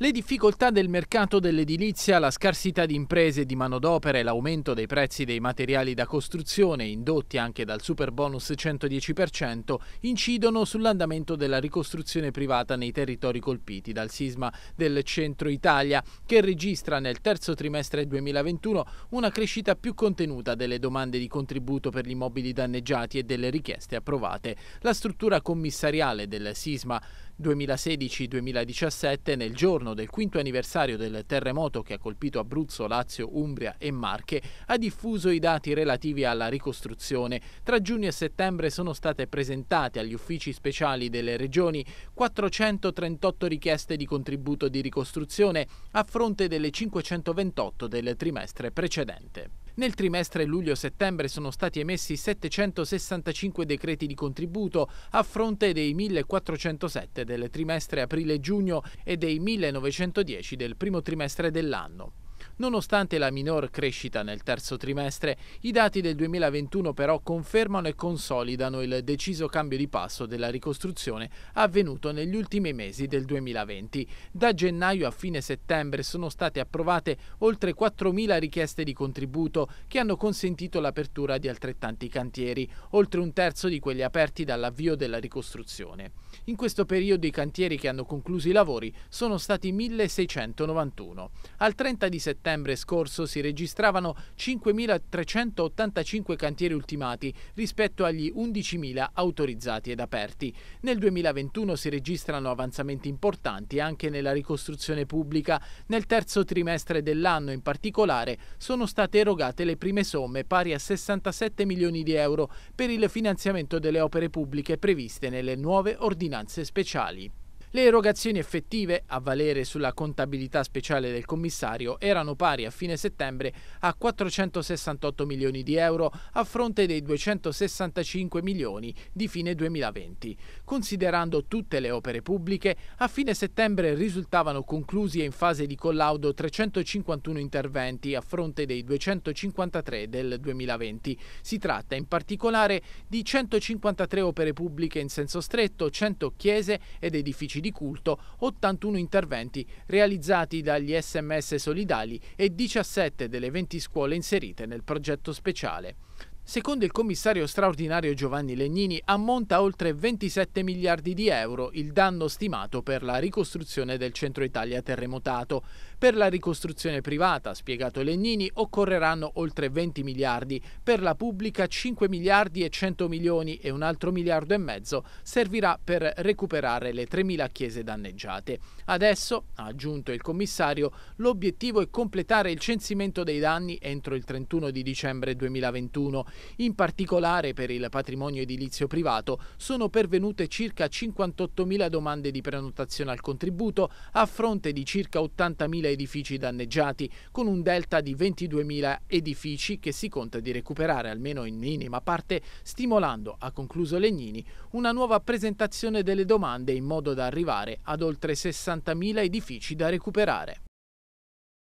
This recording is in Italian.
Le difficoltà del mercato dell'edilizia, la scarsità di imprese e di manodopera e l'aumento dei prezzi dei materiali da costruzione, indotti anche dal super bonus 110%, incidono sull'andamento della ricostruzione privata nei territori colpiti dal sisma del centro Italia, che registra nel terzo trimestre 2021 una crescita più contenuta delle domande di contributo per gli immobili danneggiati e delle richieste approvate. La struttura commissariale del sisma 2016-2017, nel giorno del quinto anniversario del terremoto che ha colpito Abruzzo, Lazio, Umbria e Marche, ha diffuso i dati relativi alla ricostruzione. Tra giugno e settembre sono state presentate agli uffici speciali delle regioni 438 richieste di contributo di ricostruzione a fronte delle 528 del trimestre precedente. Nel trimestre luglio-settembre sono stati emessi 765 decreti di contributo a fronte dei 1407 del trimestre aprile-giugno e dei 1910 del primo trimestre dell'anno. Nonostante la minor crescita nel terzo trimestre, i dati del 2021 però confermano e consolidano il deciso cambio di passo della ricostruzione avvenuto negli ultimi mesi del 2020. Da gennaio a fine settembre sono state approvate oltre 4.000 richieste di contributo che hanno consentito l'apertura di altrettanti cantieri, oltre un terzo di quelli aperti dall'avvio della ricostruzione. In questo periodo i cantieri che hanno concluso i lavori sono stati 1.691. Al 30 di settembre settembre scorso si registravano 5.385 cantieri ultimati rispetto agli 11.000 autorizzati ed aperti. Nel 2021 si registrano avanzamenti importanti anche nella ricostruzione pubblica. Nel terzo trimestre dell'anno in particolare sono state erogate le prime somme pari a 67 milioni di euro per il finanziamento delle opere pubbliche previste nelle nuove ordinanze speciali. Le erogazioni effettive, a valere sulla contabilità speciale del commissario, erano pari a fine settembre a 468 milioni di euro a fronte dei 265 milioni di fine 2020. Considerando tutte le opere pubbliche, a fine settembre risultavano conclusi e in fase di collaudo 351 interventi a fronte dei 253 del 2020. Si tratta in particolare di 153 opere pubbliche in senso stretto, 100 chiese ed edifici edifici di culto, 81 interventi realizzati dagli SMS solidali e 17 delle 20 scuole inserite nel progetto speciale. Secondo il commissario straordinario Giovanni Legnini ammonta a oltre 27 miliardi di euro il danno stimato per la ricostruzione del centro Italia terremotato. Per la ricostruzione privata, spiegato Legnini, occorreranno oltre 20 miliardi, per la pubblica 5 miliardi e 100 milioni e un altro miliardo e mezzo servirà per recuperare le 3.000 chiese danneggiate. Adesso, ha aggiunto il commissario, l'obiettivo è completare il censimento dei danni entro il 31 di dicembre 2021 in particolare per il patrimonio edilizio privato sono pervenute circa 58.000 domande di prenotazione al contributo a fronte di circa 80.000 edifici danneggiati, con un delta di 22.000 edifici che si conta di recuperare almeno in minima parte, stimolando, ha concluso Legnini, una nuova presentazione delle domande in modo da arrivare ad oltre 60.000 edifici da recuperare.